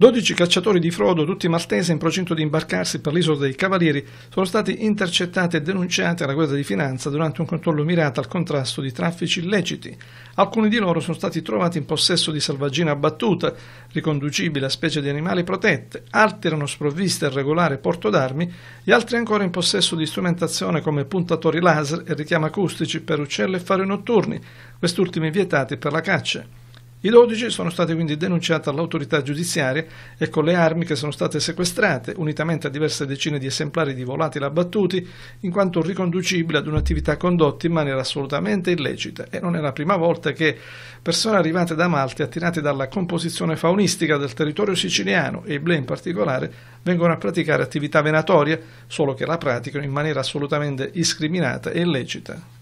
12 cacciatori di frodo, tutti maltesi in procinto di imbarcarsi per l'isola dei Cavalieri, sono stati intercettati e denunciati alla Guardia di Finanza durante un controllo mirato al contrasto di traffici illeciti. Alcuni di loro sono stati trovati in possesso di selvaggina abbattuta, riconducibile a specie di animali protette, altri erano sprovvisti al regolare porto d'armi e altri ancora in possesso di strumentazione come puntatori laser e richiami acustici per uccelli e fari notturni, quest'ultimi vietati per la caccia. I 12 sono stati quindi denunciati all'autorità giudiziaria e con le armi che sono state sequestrate, unitamente a diverse decine di esemplari di volatili abbattuti, in quanto riconducibili ad un'attività condotta in maniera assolutamente illecita. E non è la prima volta che persone arrivate da Malta attirate dalla composizione faunistica del territorio siciliano e i ble in particolare vengono a praticare attività venatoria, solo che la praticano in maniera assolutamente discriminata e illecita.